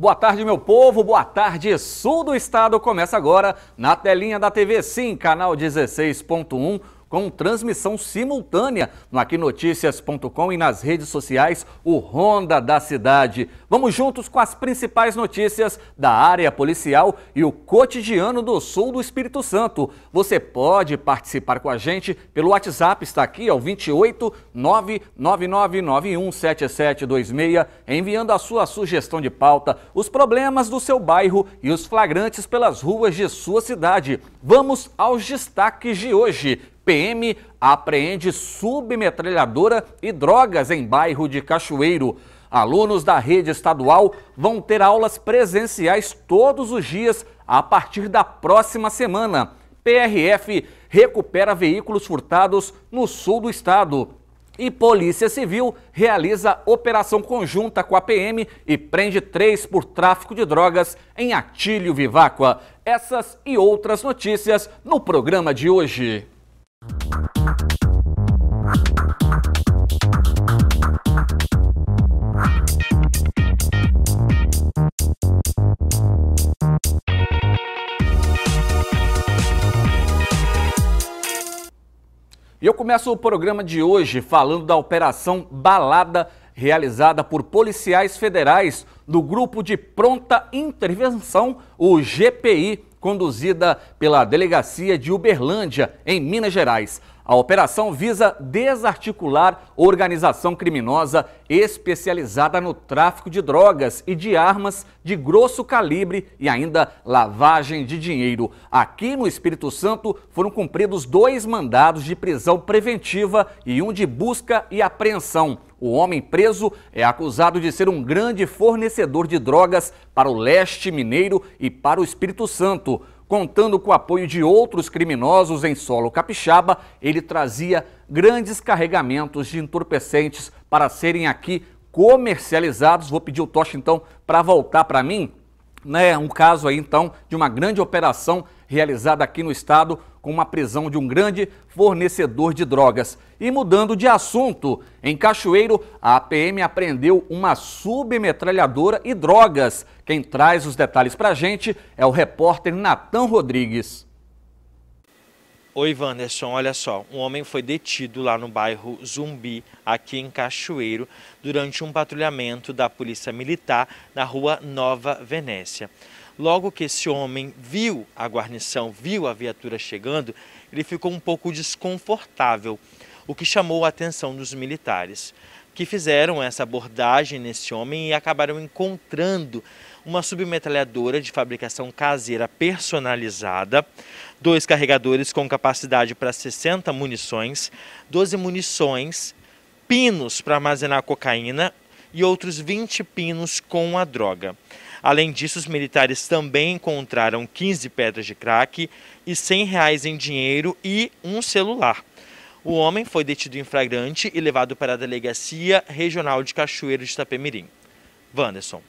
Boa tarde, meu povo. Boa tarde, sul do estado. Começa agora na telinha da TV Sim, canal 16.1 com transmissão simultânea no aquinoticias.com e nas redes sociais, o Ronda da Cidade. Vamos juntos com as principais notícias da área policial e o cotidiano do sul do Espírito Santo. Você pode participar com a gente pelo WhatsApp, está aqui, ao 28 999917726, enviando a sua sugestão de pauta, os problemas do seu bairro e os flagrantes pelas ruas de sua cidade. Vamos aos destaques de hoje. PM apreende submetralhadora e drogas em bairro de Cachoeiro. Alunos da rede estadual vão ter aulas presenciais todos os dias a partir da próxima semana. PRF recupera veículos furtados no sul do estado. E Polícia Civil realiza operação conjunta com a PM e prende três por tráfico de drogas em Atílio Viváqua. Essas e outras notícias no programa de hoje. E eu começo o programa de hoje falando da Operação Balada, realizada por policiais federais do Grupo de Pronta Intervenção, o GPI, conduzida pela Delegacia de Uberlândia, em Minas Gerais. A operação visa desarticular organização criminosa especializada no tráfico de drogas e de armas de grosso calibre e ainda lavagem de dinheiro. Aqui no Espírito Santo foram cumpridos dois mandados de prisão preventiva e um de busca e apreensão. O homem preso é acusado de ser um grande fornecedor de drogas para o leste mineiro e para o Espírito Santo. Contando com o apoio de outros criminosos em solo capixaba, ele trazia grandes carregamentos de entorpecentes para serem aqui comercializados. Vou pedir o Tocha então para voltar para mim né, um caso aí então de uma grande operação realizada aqui no estado com uma prisão de um grande fornecedor de drogas. E mudando de assunto, em Cachoeiro, a APM apreendeu uma submetralhadora e drogas. Quem traz os detalhes pra gente é o repórter Natan Rodrigues. Oi, Wanderson, olha só, um homem foi detido lá no bairro Zumbi, aqui em Cachoeiro, durante um patrulhamento da Polícia Militar na rua Nova Venécia. Logo que esse homem viu a guarnição, viu a viatura chegando, ele ficou um pouco desconfortável, o que chamou a atenção dos militares, que fizeram essa abordagem nesse homem e acabaram encontrando uma submetralhadora de fabricação caseira personalizada, dois carregadores com capacidade para 60 munições, 12 munições, pinos para armazenar cocaína e outros 20 pinos com a droga. Além disso, os militares também encontraram 15 pedras de crack e 100 reais em dinheiro e um celular. O homem foi detido em flagrante e levado para a Delegacia Regional de Cachoeiro de Itapemirim. Wanderson.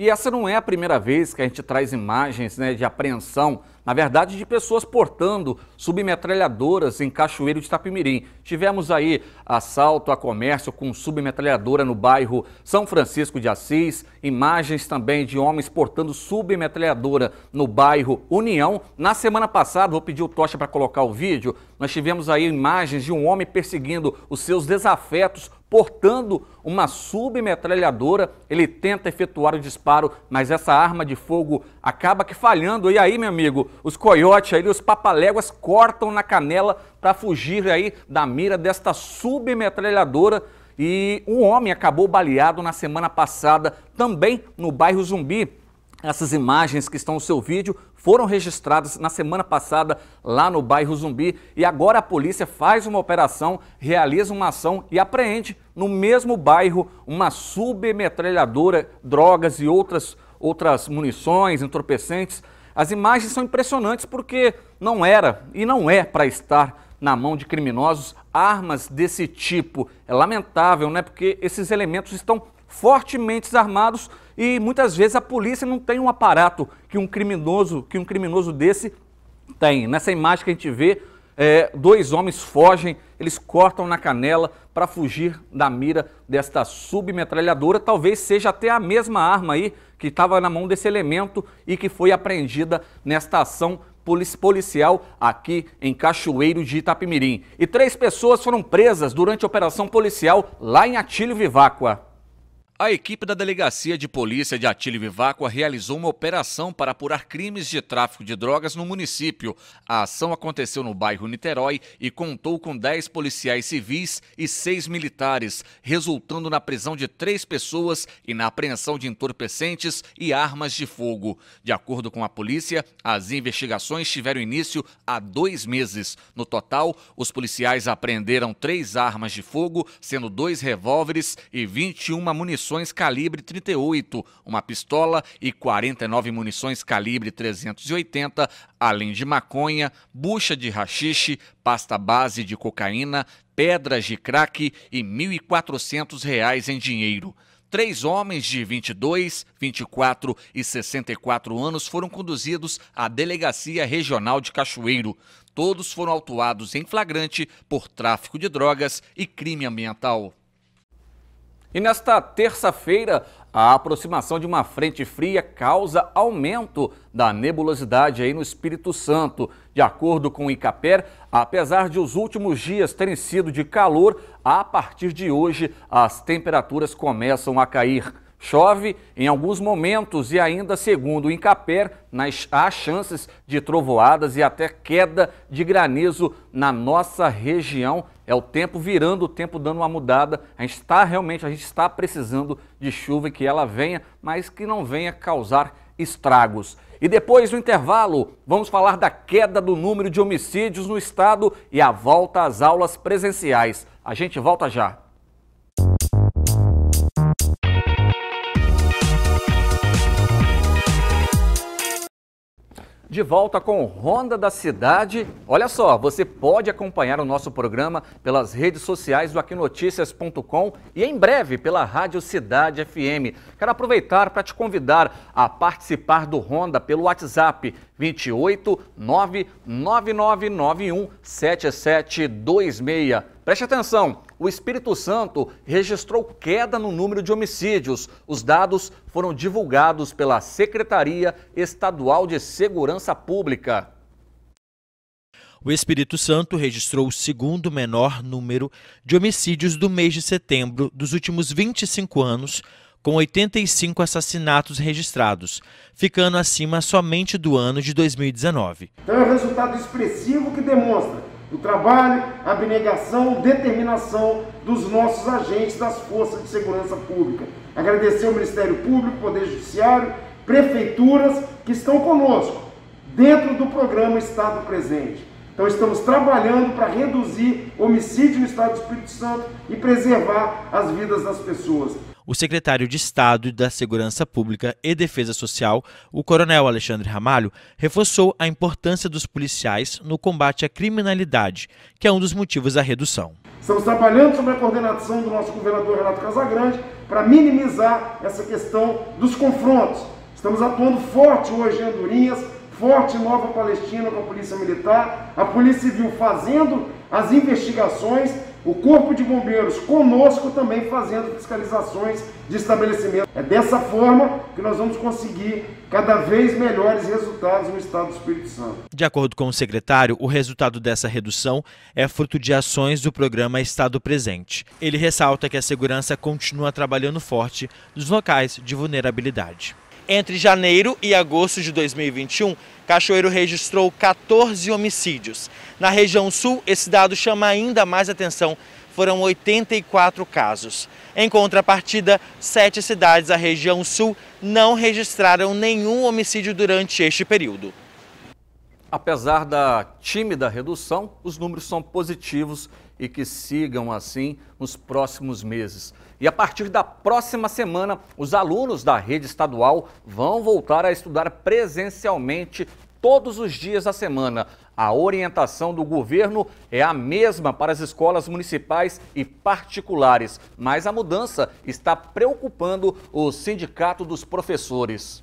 E essa não é a primeira vez que a gente traz imagens né, de apreensão, na verdade, de pessoas portando submetralhadoras em Cachoeiro de Tapimirim. Tivemos aí assalto a comércio com submetralhadora no bairro São Francisco de Assis, imagens também de homens portando submetralhadora no bairro União. Na semana passada, vou pedir o Tocha para colocar o vídeo, nós tivemos aí imagens de um homem perseguindo os seus desafetos portando uma submetralhadora. Ele tenta efetuar o disparo, mas essa arma de fogo acaba que falhando. E aí, meu amigo, os coiotes aí, os papaléguas cortam na canela para fugir aí da mira desta submetralhadora. E um homem acabou baleado na semana passada, também no bairro Zumbi. Essas imagens que estão no seu vídeo foram registrados na semana passada lá no bairro Zumbi e agora a polícia faz uma operação, realiza uma ação e apreende no mesmo bairro uma submetralhadora, drogas e outras, outras munições, entorpecentes. As imagens são impressionantes porque não era e não é para estar na mão de criminosos armas desse tipo. É lamentável, né? Porque esses elementos estão fortemente armados e muitas vezes a polícia não tem um aparato que um criminoso, que um criminoso desse tem. Nessa imagem que a gente vê, é, dois homens fogem, eles cortam na canela para fugir da mira desta submetralhadora. Talvez seja até a mesma arma aí que estava na mão desse elemento e que foi apreendida nesta ação policial aqui em Cachoeiro de Itapimirim. E três pessoas foram presas durante a operação policial lá em Atílio Viváqua. A equipe da Delegacia de Polícia de Atílio Viváqua realizou uma operação para apurar crimes de tráfico de drogas no município. A ação aconteceu no bairro Niterói e contou com 10 policiais civis e 6 militares, resultando na prisão de três pessoas e na apreensão de entorpecentes e armas de fogo. De acordo com a polícia, as investigações tiveram início há dois meses. No total, os policiais apreenderam três armas de fogo, sendo dois revólveres e 21 munições munições calibre 38, uma pistola e 49 munições calibre 380, além de maconha, bucha de rachixe, pasta base de cocaína, pedras de crack e R$ 1.400 em dinheiro. Três homens de 22, 24 e 64 anos foram conduzidos à Delegacia Regional de Cachoeiro. Todos foram autuados em flagrante por tráfico de drogas e crime ambiental. E nesta terça-feira, a aproximação de uma frente fria causa aumento da nebulosidade aí no Espírito Santo. De acordo com o ICAPER, apesar de os últimos dias terem sido de calor, a partir de hoje as temperaturas começam a cair. Chove em alguns momentos e ainda, segundo o Incaper, nas, há chances de trovoadas e até queda de granizo na nossa região é o tempo virando o tempo, dando uma mudada. A gente está realmente, a gente está precisando de chuva e que ela venha, mas que não venha causar estragos. E depois do intervalo, vamos falar da queda do número de homicídios no estado e a volta às aulas presenciais. A gente volta já. de volta com Ronda da Cidade. Olha só, você pode acompanhar o nosso programa pelas redes sociais do aquinoticias.com e em breve pela Rádio Cidade FM. Quero aproveitar para te convidar a participar do Ronda pelo WhatsApp 28 99991 7726. Preste atenção, o Espírito Santo registrou queda no número de homicídios. Os dados foram divulgados pela Secretaria Estadual de Segurança Pública. O Espírito Santo registrou o segundo menor número de homicídios do mês de setembro dos últimos 25 anos, com 85 assassinatos registrados, ficando acima somente do ano de 2019. Então é um resultado expressivo que demonstra o trabalho, abnegação, determinação dos nossos agentes das forças de segurança pública. Agradecer ao Ministério Público, Poder Judiciário, prefeituras que estão conosco dentro do programa Estado Presente. Então estamos trabalhando para reduzir homicídio no Estado do Espírito Santo e preservar as vidas das pessoas o secretário de Estado da Segurança Pública e Defesa Social, o coronel Alexandre Ramalho, reforçou a importância dos policiais no combate à criminalidade, que é um dos motivos da redução. Estamos trabalhando sobre a coordenação do nosso governador Renato Casagrande para minimizar essa questão dos confrontos. Estamos atuando forte hoje em Andorinhas, forte em Nova Palestina com a Polícia Militar, a Polícia Civil fazendo as investigações o Corpo de Bombeiros conosco também fazendo fiscalizações de estabelecimento. É dessa forma que nós vamos conseguir cada vez melhores resultados no estado do Espírito Santo. De acordo com o secretário, o resultado dessa redução é fruto de ações do programa Estado Presente. Ele ressalta que a segurança continua trabalhando forte nos locais de vulnerabilidade. Entre janeiro e agosto de 2021, Cachoeiro registrou 14 homicídios. Na região sul, esse dado chama ainda mais atenção. Foram 84 casos. Em contrapartida, sete cidades da região sul não registraram nenhum homicídio durante este período. Apesar da tímida redução, os números são positivos e que sigam assim nos próximos meses. E a partir da próxima semana, os alunos da rede estadual vão voltar a estudar presencialmente todos os dias da semana. A orientação do governo é a mesma para as escolas municipais e particulares, mas a mudança está preocupando o Sindicato dos Professores.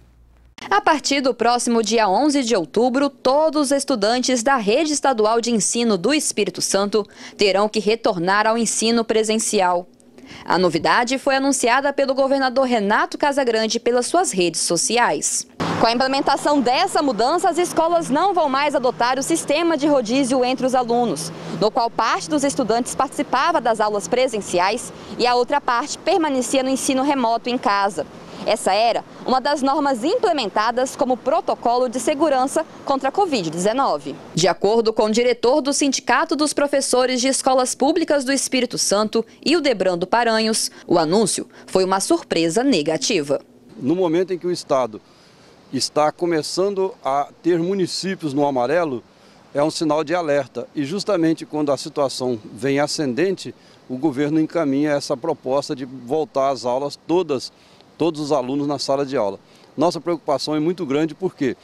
A partir do próximo dia 11 de outubro, todos os estudantes da Rede Estadual de Ensino do Espírito Santo terão que retornar ao ensino presencial. A novidade foi anunciada pelo governador Renato Casagrande pelas suas redes sociais. Com a implementação dessa mudança, as escolas não vão mais adotar o sistema de rodízio entre os alunos, no qual parte dos estudantes participava das aulas presenciais e a outra parte permanecia no ensino remoto em casa. Essa era uma das normas implementadas como protocolo de segurança contra a Covid-19. De acordo com o diretor do Sindicato dos Professores de Escolas Públicas do Espírito Santo, Ildebrando Paranhos, o anúncio foi uma surpresa negativa. No momento em que o Estado está começando a ter municípios no amarelo, é um sinal de alerta. E justamente quando a situação vem ascendente, o governo encaminha essa proposta de voltar às aulas todas todos os alunos na sala de aula. Nossa preocupação é muito grande porque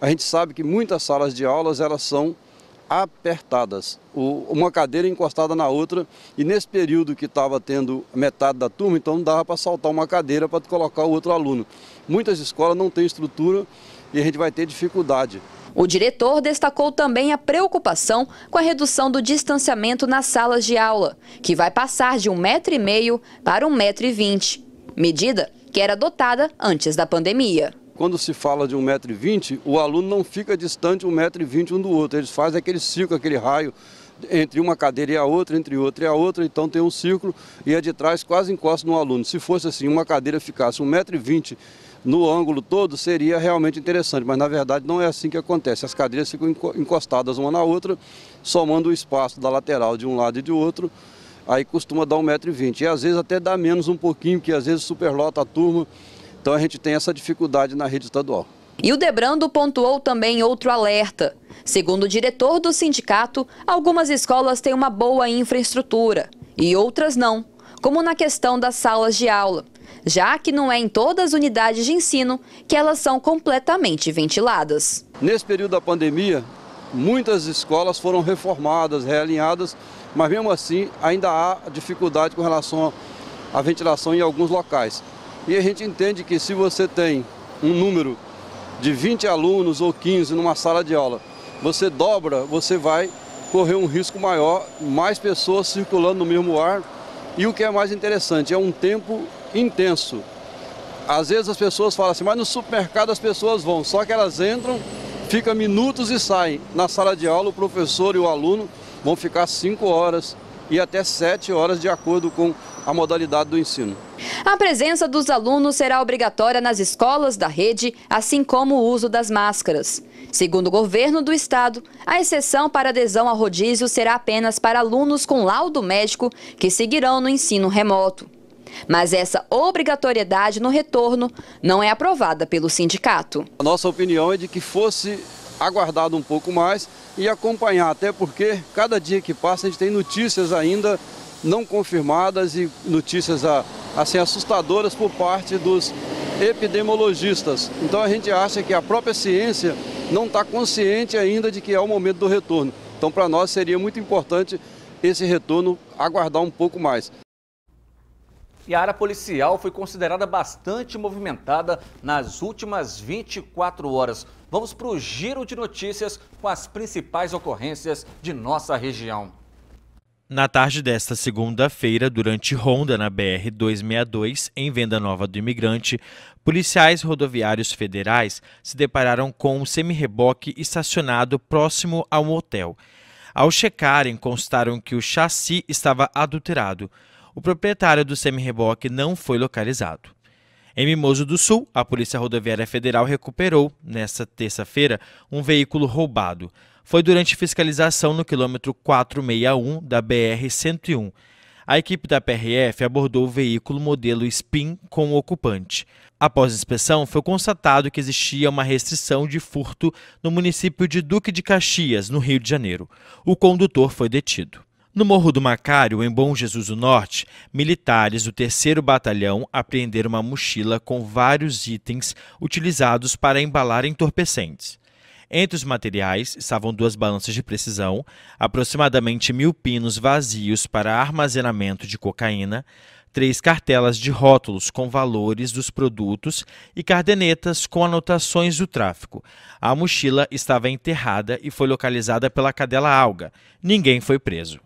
a gente sabe que muitas salas de aulas elas são apertadas, uma cadeira encostada na outra, e nesse período que estava tendo metade da turma, então não dava para saltar uma cadeira para colocar o outro aluno. Muitas escolas não têm estrutura e a gente vai ter dificuldade. O diretor destacou também a preocupação com a redução do distanciamento nas salas de aula, que vai passar de 1,5m para 1,20m. Medida que era adotada antes da pandemia. Quando se fala de 1,20m, o aluno não fica distante 1,20m um do outro, eles fazem aquele círculo, aquele raio entre uma cadeira e a outra, entre outra e a outra, então tem um círculo e a é de trás quase encosta no aluno. Se fosse assim, uma cadeira ficasse 1,20m no ângulo todo, seria realmente interessante, mas na verdade não é assim que acontece. As cadeiras ficam encostadas uma na outra, somando o espaço da lateral de um lado e de outro, aí costuma dar 1,20m. E às vezes até dá menos um pouquinho, porque às vezes superlota a turma. Então a gente tem essa dificuldade na rede estadual. E o Debrando pontuou também outro alerta. Segundo o diretor do sindicato, algumas escolas têm uma boa infraestrutura e outras não, como na questão das salas de aula, já que não é em todas as unidades de ensino que elas são completamente ventiladas. Nesse período da pandemia, muitas escolas foram reformadas, realinhadas mas mesmo assim ainda há dificuldade com relação à ventilação em alguns locais. E a gente entende que se você tem um número de 20 alunos ou 15 numa sala de aula, você dobra, você vai correr um risco maior, mais pessoas circulando no mesmo ar. E o que é mais interessante, é um tempo intenso. Às vezes as pessoas falam assim, mas no supermercado as pessoas vão, só que elas entram, ficam minutos e saem. Na sala de aula, o professor e o aluno vão ficar 5 horas e até 7 horas, de acordo com a modalidade do ensino. A presença dos alunos será obrigatória nas escolas da rede, assim como o uso das máscaras. Segundo o governo do estado, a exceção para adesão ao rodízio será apenas para alunos com laudo médico que seguirão no ensino remoto. Mas essa obrigatoriedade no retorno não é aprovada pelo sindicato. A nossa opinião é de que fosse aguardado um pouco mais e acompanhar, até porque cada dia que passa a gente tem notícias ainda não confirmadas e notícias assim assustadoras por parte dos epidemiologistas. Então a gente acha que a própria ciência não está consciente ainda de que é o momento do retorno. Então para nós seria muito importante esse retorno aguardar um pouco mais. E a área policial foi considerada bastante movimentada nas últimas 24 horas. Vamos para o giro de notícias com as principais ocorrências de nossa região. Na tarde desta segunda-feira, durante ronda na BR-262, em Venda Nova do Imigrante, policiais rodoviários federais se depararam com um semi-reboque estacionado próximo a um hotel. Ao checarem, constaram que o chassi estava adulterado. O proprietário do semi-reboque não foi localizado. Em Mimoso do Sul, a Polícia Rodoviária Federal recuperou, nesta terça-feira, um veículo roubado. Foi durante fiscalização no quilômetro 461 da BR-101. A equipe da PRF abordou o veículo modelo SPIN com o ocupante. Após inspeção, foi constatado que existia uma restrição de furto no município de Duque de Caxias, no Rio de Janeiro. O condutor foi detido. No Morro do Macário, em Bom Jesus do Norte, militares do 3 Batalhão apreenderam uma mochila com vários itens utilizados para embalar entorpecentes. Entre os materiais estavam duas balanças de precisão, aproximadamente mil pinos vazios para armazenamento de cocaína, três cartelas de rótulos com valores dos produtos e cardenetas com anotações do tráfico. A mochila estava enterrada e foi localizada pela cadela Alga. Ninguém foi preso.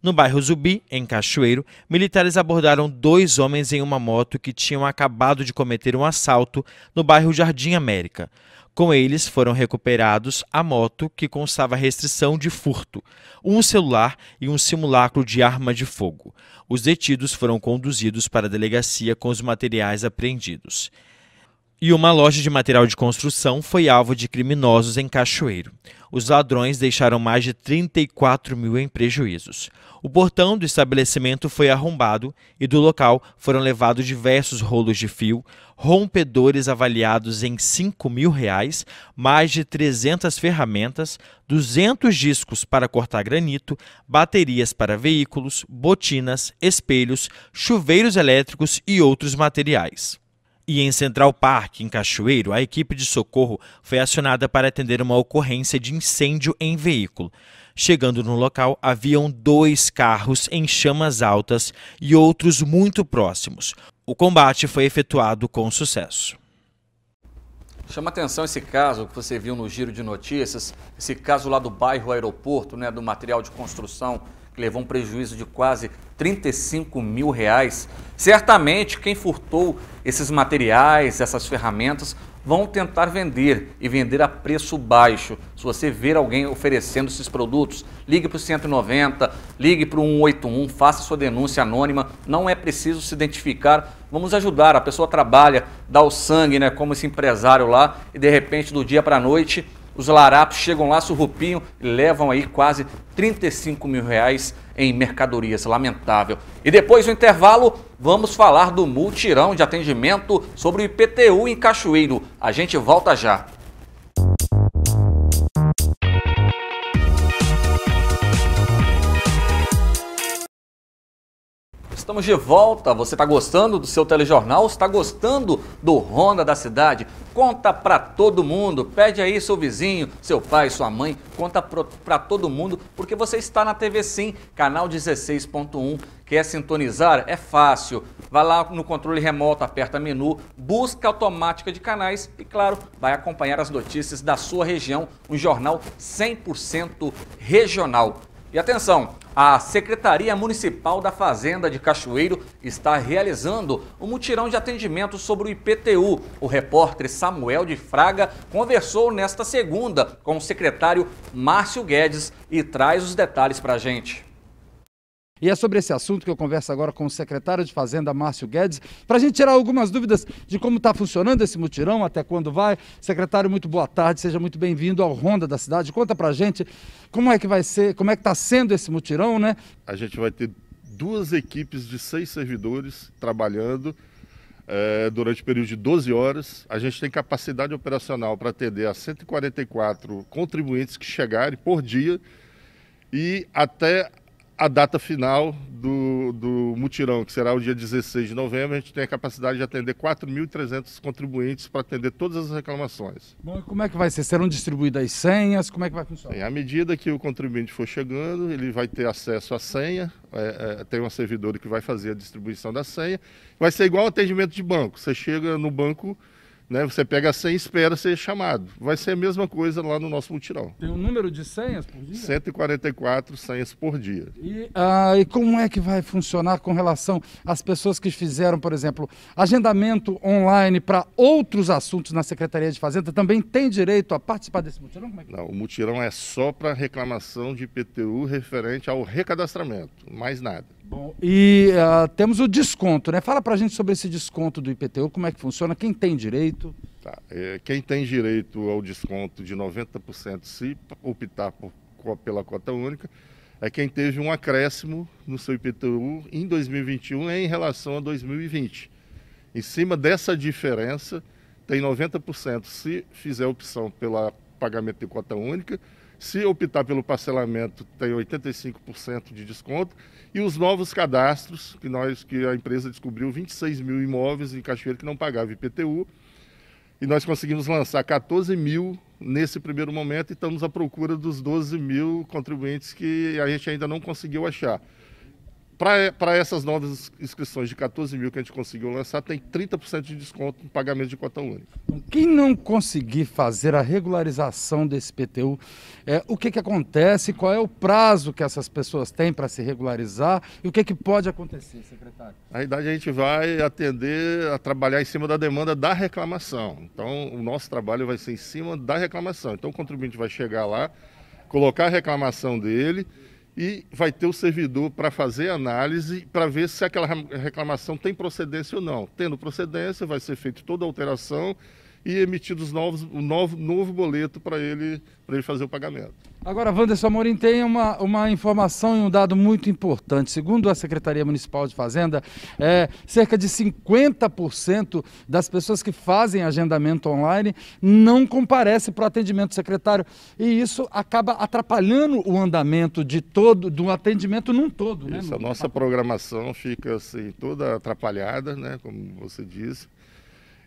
No bairro Zubi, em Cachoeiro, militares abordaram dois homens em uma moto que tinham acabado de cometer um assalto no bairro Jardim América. Com eles foram recuperados a moto que constava restrição de furto, um celular e um simulacro de arma de fogo. Os detidos foram conduzidos para a delegacia com os materiais apreendidos. E uma loja de material de construção foi alvo de criminosos em Cachoeiro. Os ladrões deixaram mais de 34 mil em prejuízos. O portão do estabelecimento foi arrombado e do local foram levados diversos rolos de fio, rompedores avaliados em 5 mil reais, mais de 300 ferramentas, 200 discos para cortar granito, baterias para veículos, botinas, espelhos, chuveiros elétricos e outros materiais. E em Central Park, em Cachoeiro, a equipe de socorro foi acionada para atender uma ocorrência de incêndio em veículo. Chegando no local, haviam dois carros em chamas altas e outros muito próximos. O combate foi efetuado com sucesso. Chama atenção esse caso que você viu no giro de notícias, esse caso lá do bairro Aeroporto, né, do material de construção que levou um prejuízo de quase 35 mil reais. Certamente, quem furtou esses materiais, essas ferramentas, vão tentar vender e vender a preço baixo. Se você ver alguém oferecendo esses produtos, ligue para o 190, ligue para o 181, faça sua denúncia anônima. Não é preciso se identificar. Vamos ajudar. A pessoa trabalha, dá o sangue, né? Como esse empresário lá, e de repente, do dia para a noite, os larapos chegam lá, surrupinho, e levam aí quase 35 mil reais em mercadorias. Lamentável. E depois do intervalo, vamos falar do multirão de atendimento sobre o IPTU em Cachoeiro. A gente volta já. Estamos de volta. Você está gostando do seu telejornal? Está gostando do Ronda da Cidade? Conta para todo mundo. Pede aí seu vizinho, seu pai, sua mãe. Conta para todo mundo, porque você está na TV Sim, canal 16.1. Quer sintonizar? É fácil. Vai lá no controle remoto, aperta menu, busca automática de canais e, claro, vai acompanhar as notícias da sua região. Um jornal 100% regional. E atenção, a Secretaria Municipal da Fazenda de Cachoeiro está realizando um mutirão de atendimento sobre o IPTU. O repórter Samuel de Fraga conversou nesta segunda com o secretário Márcio Guedes e traz os detalhes para a gente. E é sobre esse assunto que eu converso agora com o secretário de Fazenda, Márcio Guedes, para a gente tirar algumas dúvidas de como está funcionando esse mutirão, até quando vai. Secretário, muito boa tarde, seja muito bem-vindo ao Ronda da Cidade. Conta para a gente como é que vai ser, como é que está sendo esse mutirão, né? A gente vai ter duas equipes de seis servidores trabalhando é, durante o um período de 12 horas. A gente tem capacidade operacional para atender a 144 contribuintes que chegarem por dia e até a data final do, do mutirão, que será o dia 16 de novembro, a gente tem a capacidade de atender 4.300 contribuintes para atender todas as reclamações. Bom, como é que vai ser? Serão distribuídas as senhas? Como é que vai funcionar? Bem, à medida que o contribuinte for chegando, ele vai ter acesso à senha, é, é, tem uma servidora que vai fazer a distribuição da senha. Vai ser igual ao atendimento de banco. Você chega no banco né? Você pega a senha e espera ser chamado. Vai ser a mesma coisa lá no nosso mutirão. Tem um número de senhas por dia? 144 senhas por dia. E, ah, e como é que vai funcionar com relação às pessoas que fizeram, por exemplo, agendamento online para outros assuntos na Secretaria de Fazenda? Também tem direito a participar desse mutirão? É que... Não, o mutirão é só para reclamação de IPTU referente ao recadastramento, mais nada. Bom, e uh, temos o desconto, né? Fala para a gente sobre esse desconto do IPTU, como é que funciona, quem tem direito? Tá. É, quem tem direito ao desconto de 90% se optar por, pela cota única é quem teve um acréscimo no seu IPTU em 2021 em relação a 2020. Em cima dessa diferença, tem 90% se fizer opção pelo pagamento de cota única se optar pelo parcelamento, tem 85% de desconto. E os novos cadastros, que nós que a empresa descobriu 26 mil imóveis em Cachoeira que não pagava IPTU. E nós conseguimos lançar 14 mil nesse primeiro momento e estamos à procura dos 12 mil contribuintes que a gente ainda não conseguiu achar. Para essas novas inscrições de 14 mil que a gente conseguiu lançar, tem 30% de desconto no pagamento de cota única. Então, quem não conseguir fazer a regularização desse PTU, é, o que, que acontece? Qual é o prazo que essas pessoas têm para se regularizar? E o que, que pode acontecer, secretário? Na realidade, a gente vai atender a trabalhar em cima da demanda da reclamação. Então, o nosso trabalho vai ser em cima da reclamação. Então, o contribuinte vai chegar lá, colocar a reclamação dele e vai ter o servidor para fazer análise para ver se aquela reclamação tem procedência ou não. Tendo procedência, vai ser feita toda a alteração e emitidos novos, um novo, novo boleto para ele, ele fazer o pagamento. Agora, Wanderson Amorim, tem uma, uma informação e um dado muito importante. Segundo a Secretaria Municipal de Fazenda, é, cerca de 50% das pessoas que fazem agendamento online não comparecem para o atendimento secretário. E isso acaba atrapalhando o andamento de todo, do atendimento num todo. Né? Isso, né? a nossa programação fica assim, toda atrapalhada, né? como você disse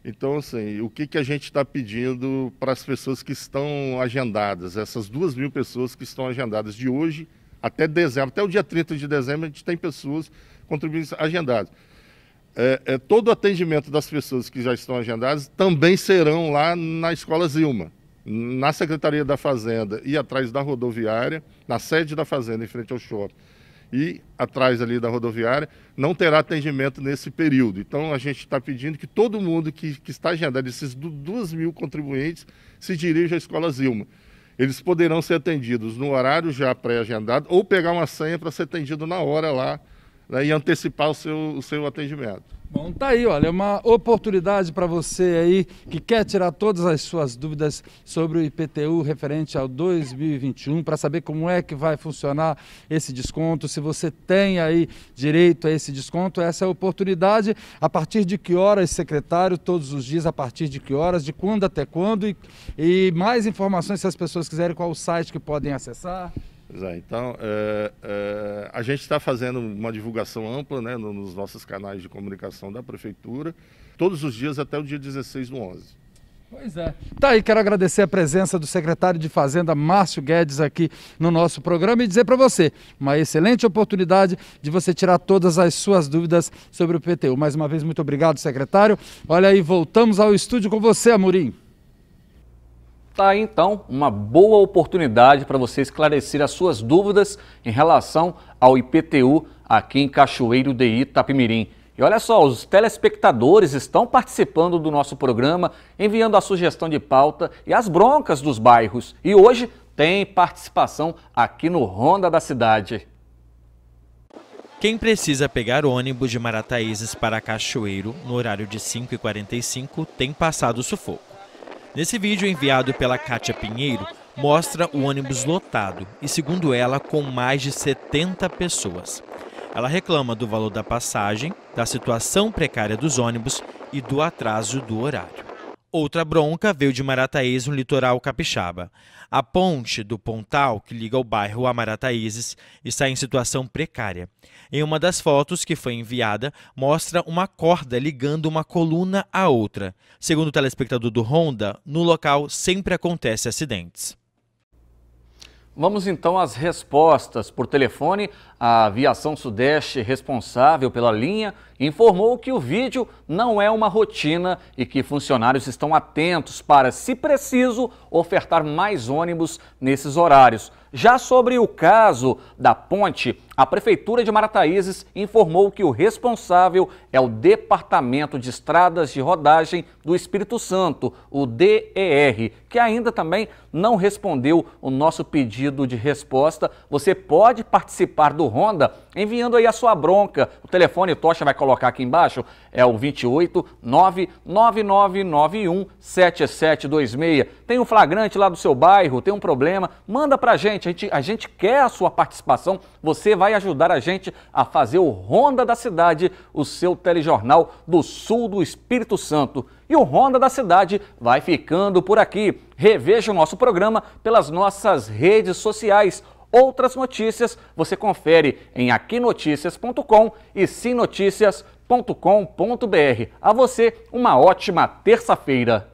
então, assim, o que, que a gente está pedindo para as pessoas que estão agendadas, essas duas mil pessoas que estão agendadas de hoje até dezembro, até o dia 30 de dezembro, a gente tem pessoas contribuintes agendadas. É, é, todo o atendimento das pessoas que já estão agendadas também serão lá na Escola Zilma, na Secretaria da Fazenda e atrás da rodoviária, na sede da Fazenda, em frente ao shopping e atrás ali da rodoviária, não terá atendimento nesse período. Então a gente está pedindo que todo mundo que, que está agendado, é esses 2 mil contribuintes, se dirija à Escola Zilma. Eles poderão ser atendidos no horário já pré-agendado ou pegar uma senha para ser atendido na hora lá né, e antecipar o seu, o seu atendimento. Bom, tá aí, olha, é uma oportunidade para você aí que quer tirar todas as suas dúvidas sobre o IPTU referente ao 2021, para saber como é que vai funcionar esse desconto, se você tem aí direito a esse desconto, essa é a oportunidade. A partir de que horas, secretário, todos os dias, a partir de que horas, de quando até quando e, e mais informações se as pessoas quiserem, qual o site que podem acessar? É, então, é, é, a gente está fazendo uma divulgação ampla né, nos nossos canais de comunicação da Prefeitura, todos os dias até o dia 16 do 11. Pois é. Tá aí, quero agradecer a presença do secretário de Fazenda, Márcio Guedes, aqui no nosso programa e dizer para você uma excelente oportunidade de você tirar todas as suas dúvidas sobre o PTU. Mais uma vez, muito obrigado, secretário. Olha aí, voltamos ao estúdio com você, Amorim. Tá aí então uma boa oportunidade para você esclarecer as suas dúvidas em relação ao IPTU aqui em Cachoeiro de Itapimirim. E olha só, os telespectadores estão participando do nosso programa, enviando a sugestão de pauta e as broncas dos bairros. E hoje tem participação aqui no Ronda da Cidade. Quem precisa pegar ônibus de Marataízes para Cachoeiro no horário de 5h45 tem passado sufoco. Nesse vídeo enviado pela Kátia Pinheiro, mostra o ônibus lotado e, segundo ela, com mais de 70 pessoas. Ela reclama do valor da passagem, da situação precária dos ônibus e do atraso do horário. Outra bronca veio de Marataízes, no litoral capixaba. A ponte do Pontal, que liga o bairro a Marataízes, está em situação precária. Em uma das fotos que foi enviada, mostra uma corda ligando uma coluna à outra. Segundo o telespectador do Honda, no local sempre acontece acidentes. Vamos então às respostas. Por telefone, a Aviação Sudeste, responsável pela linha, informou que o vídeo não é uma rotina e que funcionários estão atentos para, se preciso, ofertar mais ônibus nesses horários. Já sobre o caso da ponte a Prefeitura de Marataízes informou que o responsável é o Departamento de Estradas de Rodagem do Espírito Santo, o DER, que ainda também não respondeu o nosso pedido de resposta. Você pode participar do Ronda enviando aí a sua bronca. O telefone Tocha vai colocar aqui embaixo, é o 28 99991 7726. Tem um flagrante lá do seu bairro, tem um problema, manda pra gente, a gente, a gente quer a sua participação. Você vai vai ajudar a gente a fazer o Ronda da Cidade, o seu telejornal do sul do Espírito Santo. E o Ronda da Cidade vai ficando por aqui. Reveja o nosso programa pelas nossas redes sociais. Outras notícias você confere em aquinoticias.com e sinoticias.com.br. A você, uma ótima terça-feira.